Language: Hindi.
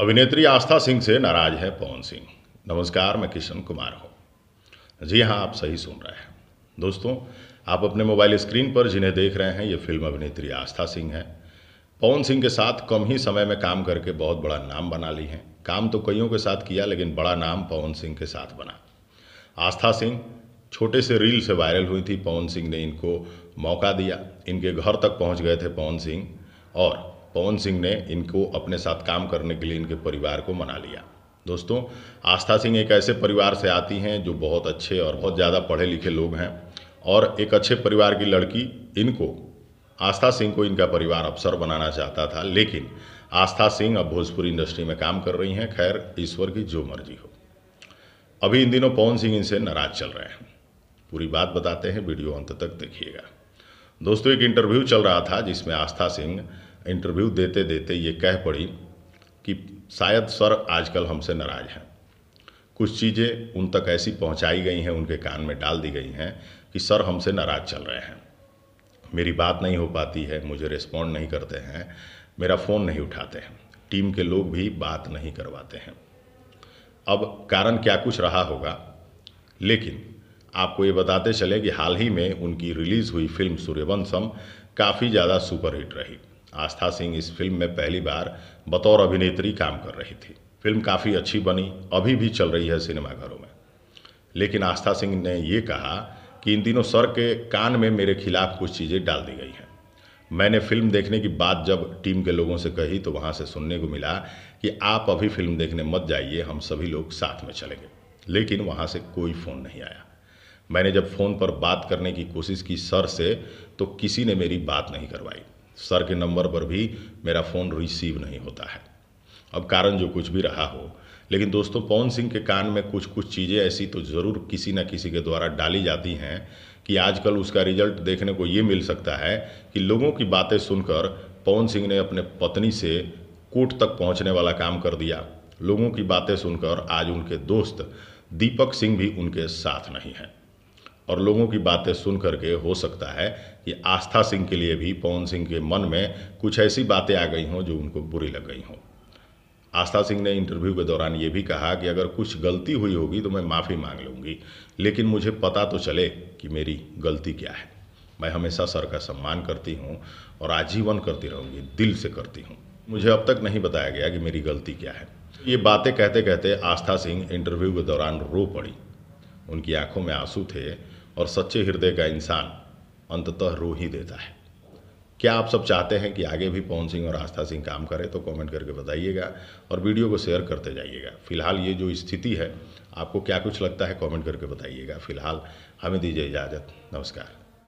अभिनेत्री आस्था सिंह से नाराज है पवन सिंह नमस्कार मैं किशन कुमार हूँ जी हाँ आप सही सुन रहे हैं दोस्तों आप अपने मोबाइल स्क्रीन पर जिन्हें देख रहे हैं ये फिल्म अभिनेत्री आस्था सिंह है पवन सिंह के साथ कम ही समय में काम करके बहुत बड़ा नाम बना ली हैं काम तो कईयों के साथ किया लेकिन बड़ा नाम पवन सिंह के साथ बना आस्था सिंह छोटे से रील से वायरल हुई थी पवन सिंह ने इनको मौका दिया इनके घर तक पहुँच गए थे पवन सिंह और पवन सिंह ने इनको अपने साथ काम करने के लिए इनके परिवार को मना लिया दोस्तों आस्था सिंह एक ऐसे परिवार से आती हैं जो बहुत अच्छे और बहुत ज़्यादा पढ़े लिखे लोग हैं और एक अच्छे परिवार की लड़की इनको आस्था सिंह को इनका परिवार अफसर बनाना चाहता था लेकिन आस्था सिंह अब भोजपुरी इंडस्ट्री में काम कर रही हैं खैर ईश्वर की जो मर्जी हो अभी इन दिनों पवन सिंह इनसे नाराज चल रहे हैं पूरी बात बताते हैं वीडियो अंत तक देखिएगा दोस्तों एक इंटरव्यू चल रहा था जिसमें आस्था सिंह इंटरव्यू देते देते ये कह पड़ी कि शायद सर आजकल हमसे नाराज़ हैं कुछ चीज़ें उन तक ऐसी पहुंचाई गई हैं उनके कान में डाल दी गई हैं कि सर हमसे नाराज़ चल रहे हैं मेरी बात नहीं हो पाती है मुझे रिस्पॉन्ड नहीं करते हैं मेरा फ़ोन नहीं उठाते हैं टीम के लोग भी बात नहीं करवाते हैं अब कारण क्या कुछ रहा होगा लेकिन आपको ये बताते चले कि हाल ही में उनकी रिलीज़ हुई फिल्म सूर्यवंशम काफ़ी ज़्यादा सुपरहिट रही आस्था सिंह इस फिल्म में पहली बार बतौर अभिनेत्री काम कर रही थी फिल्म काफ़ी अच्छी बनी अभी भी चल रही है सिनेमाघरों में लेकिन आस्था सिंह ने ये कहा कि इन दिनों सर के कान में मेरे खिलाफ कुछ चीज़ें डाल दी गई हैं मैंने फिल्म देखने की बात जब टीम के लोगों से कही तो वहाँ से सुनने को मिला कि आप अभी फिल्म देखने मत जाइए हम सभी लोग साथ में चलेंगे लेकिन वहाँ से कोई फ़ोन नहीं आया मैंने जब फ़ोन पर बात करने की कोशिश की सर से तो किसी ने मेरी बात नहीं करवाई सर के नंबर पर भी मेरा फ़ोन रिसीव नहीं होता है अब कारण जो कुछ भी रहा हो लेकिन दोस्तों पवन सिंह के कान में कुछ कुछ चीज़ें ऐसी तो ज़रूर किसी न किसी के द्वारा डाली जाती हैं कि आजकल उसका रिजल्ट देखने को ये मिल सकता है कि लोगों की बातें सुनकर पवन सिंह ने अपने पत्नी से कोर्ट तक पहुंचने वाला काम कर दिया लोगों की बातें सुनकर आज उनके दोस्त दीपक सिंह भी उनके साथ नहीं हैं और लोगों की बातें सुन करके हो सकता है कि आस्था सिंह के लिए भी पवन सिंह के मन में कुछ ऐसी बातें आ गई हों जो उनको बुरी लग गई हों आस्था सिंह ने इंटरव्यू के दौरान ये भी कहा कि अगर कुछ गलती हुई होगी तो मैं माफ़ी मांग लूँगी लेकिन मुझे पता तो चले कि मेरी गलती क्या है मैं हमेशा सर का सम्मान करती हूँ और आजीवन करती रहूँगी दिल से करती हूँ मुझे अब तक नहीं बताया गया कि मेरी गलती क्या है ये बातें कहते कहते आस्था सिंह इंटरव्यू के दौरान रो पड़ी उनकी आंखों में आंसू थे और सच्चे हृदय का इंसान अंततः रो ही देता है क्या आप सब चाहते हैं कि आगे भी पवन सिंह और आस्था सिंह काम करें तो कमेंट करके बताइएगा और वीडियो को शेयर करते जाइएगा फिलहाल ये जो स्थिति है आपको क्या कुछ लगता है कमेंट करके बताइएगा फिलहाल हमें दीजिए इजाज़त नमस्कार